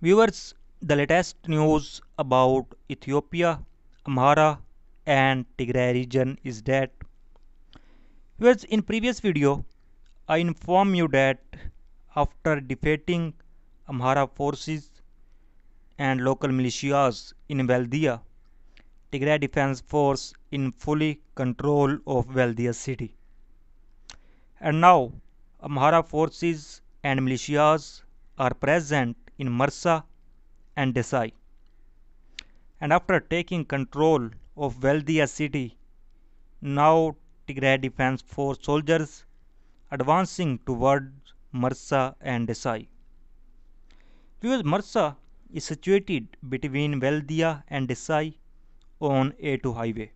Viewers, the latest news about Ethiopia, Amhara and Tigray region is that Viewers, in previous video, I inform you that after defeating Amhara forces and local militias in Valdia, Tigray Defense Force in fully control of Valdia city. And now Amhara forces and militias are present in Marsa and Desai. And after taking control of Valdia city, now Tigray Defense Force soldiers advancing towards Marsa and Desai. Because Marsa is situated between Valdia and Desai on A2 highway.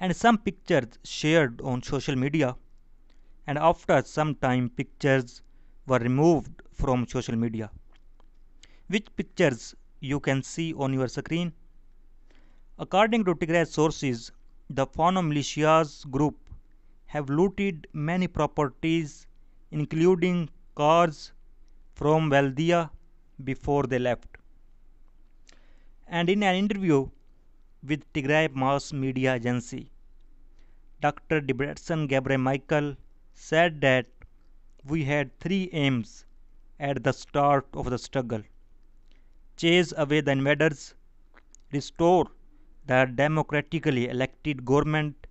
And some pictures shared on social media and after some time pictures were removed from social media. Which pictures you can see on your screen? According to Tigray sources, the Fano militias group have looted many properties including cars from Valdia before they left. And in an interview with Tigray mass media agency, Dr. Debretson Gabriel Michael said that we had three aims at the start of the struggle, chase away the invaders, restore the democratically elected government,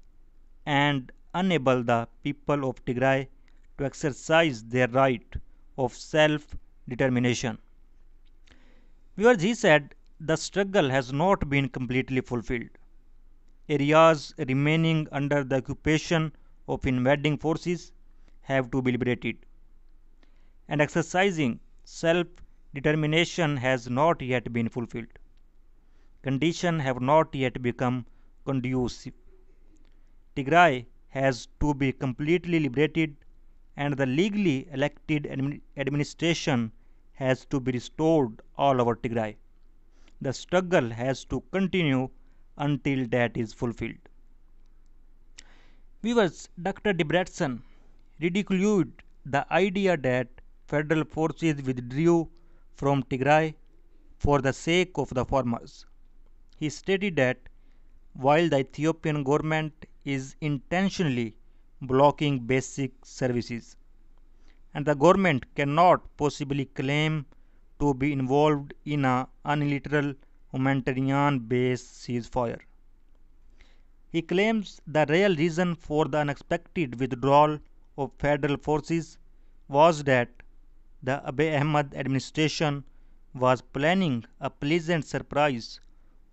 and enable the people of Tigray to exercise their right of self determination. Viewers, he said, the struggle has not been completely fulfilled. Areas remaining under the occupation of invading forces have to be liberated and exercising self determination has not yet been fulfilled. Conditions have not yet become conducive. Tigray has to be completely liberated and the legally elected administration has to be restored all over Tigray. The struggle has to continue until that is fulfilled. Viewers, Dr. Debretson ridiculed the idea that federal forces withdrew from Tigray for the sake of the farmers. He stated that while the Ethiopian government is intentionally blocking basic services, and the government cannot possibly claim to be involved in an unilateral humanitarian based ceasefire. He claims the real reason for the unexpected withdrawal of federal forces was that the Abe Ahmed administration was planning a pleasant surprise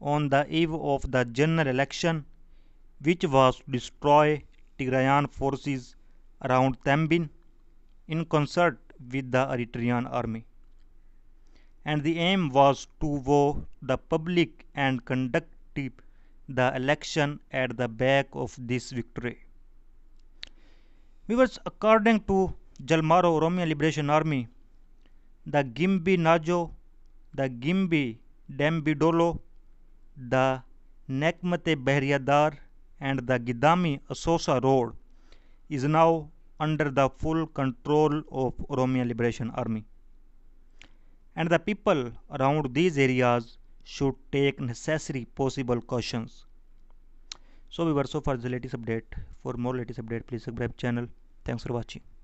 on the eve of the general election, which was to destroy Tigrayan forces around Tambin in concert with the Eritrean army. And the aim was to woo the public and conduct the election at the back of this victory. Viewers, according to Jalmaro Oromian Liberation Army, the Gimbi Najo, the Gimbi Dambidolo, the Nekmate Behriyadar and the Gidami Asosa Road is now under the full control of Oromian Liberation Army. And the people around these areas should take necessary possible cautions. So we were so far the latest update. For more latest update please subscribe channel. Thanks for watching.